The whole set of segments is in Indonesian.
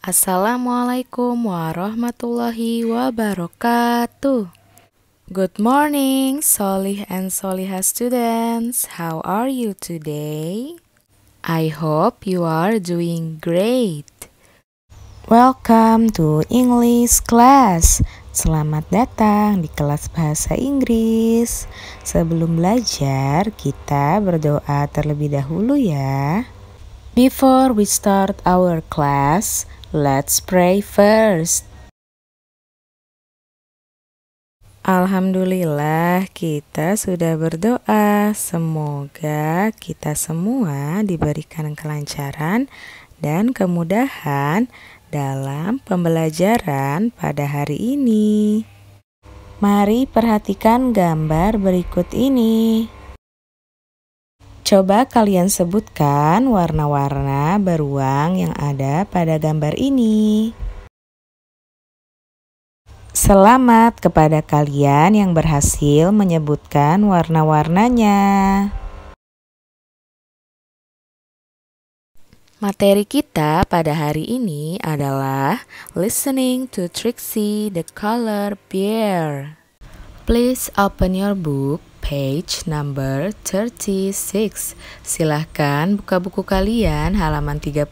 Assalamualaikum warahmatullahi wabarakatuh. Good morning, Solih and Soliha students. How are you today? I hope you are doing great. Welcome to English class. Selamat datang di kelas bahasa Inggris. Sebelum belajar, kita berdoa terlebih dahulu ya. Before we start our class, Let's pray first. Alhamdulillah, kita sudah berdoa. Semoga kita semua diberikan kelancaran dan kemudahan dalam pembelajaran pada hari ini. Mari perhatikan gambar berikut ini. Coba kalian sebutkan warna-warna beruang yang ada pada gambar ini. Selamat kepada kalian yang berhasil menyebutkan warna-warnanya. Materi kita pada hari ini adalah listening to Trixie the Color Bear. Please open your book page number 36. Silahkan buka buku kalian halaman 36.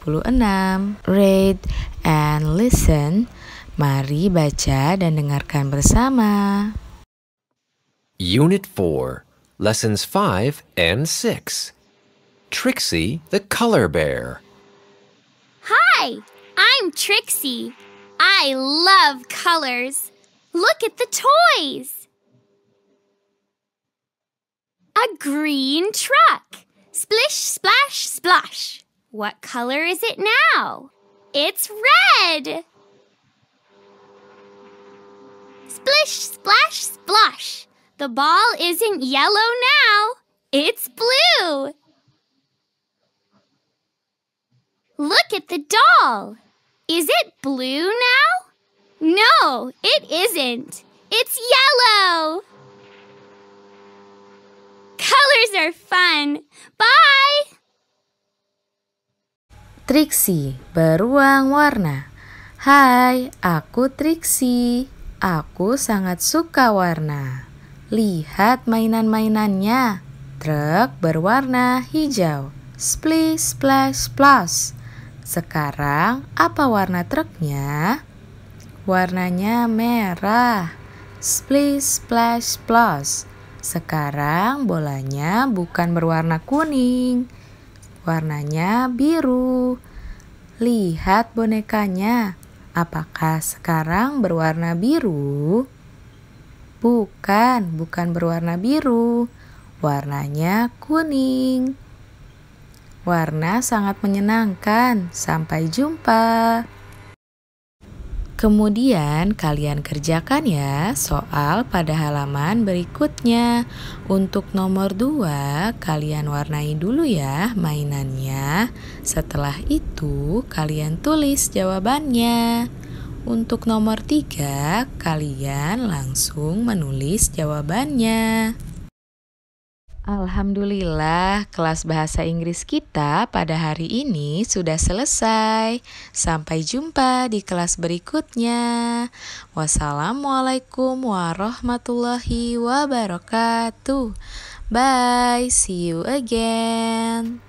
Read and listen. Mari baca dan dengarkan bersama. Unit 4, Lessons 5 and 6. Trixie the Color Bear. Hi, I'm Trixie. I love colors. Look at the toys. A green truck. Splish, splash, splash. What color is it now? It's red. Splish, splash, splash. The ball isn't yellow now. It's blue. Look at the doll. Is it blue now? No, it isn't. It's yellow. are fun. Bye! Trixie beruang warna. Hai, aku Trixie. Aku sangat suka warna. Lihat mainan-mainannya. Truk berwarna hijau. Splish, splash, splash. Sekarang apa warna truknya? Warnanya merah. Splish, splash, splash. Sekarang bolanya bukan berwarna kuning, warnanya biru. Lihat bonekanya, apakah sekarang berwarna biru? Bukan, bukan berwarna biru, warnanya kuning. Warna sangat menyenangkan. Sampai jumpa. Kemudian kalian kerjakan ya soal pada halaman berikutnya. Untuk nomor 2, kalian warnai dulu ya mainannya. Setelah itu, kalian tulis jawabannya. Untuk nomor 3, kalian langsung menulis jawabannya. Alhamdulillah, kelas bahasa Inggris kita pada hari ini sudah selesai. Sampai jumpa di kelas berikutnya. Wassalamualaikum warahmatullahi wabarakatuh. Bye, see you again.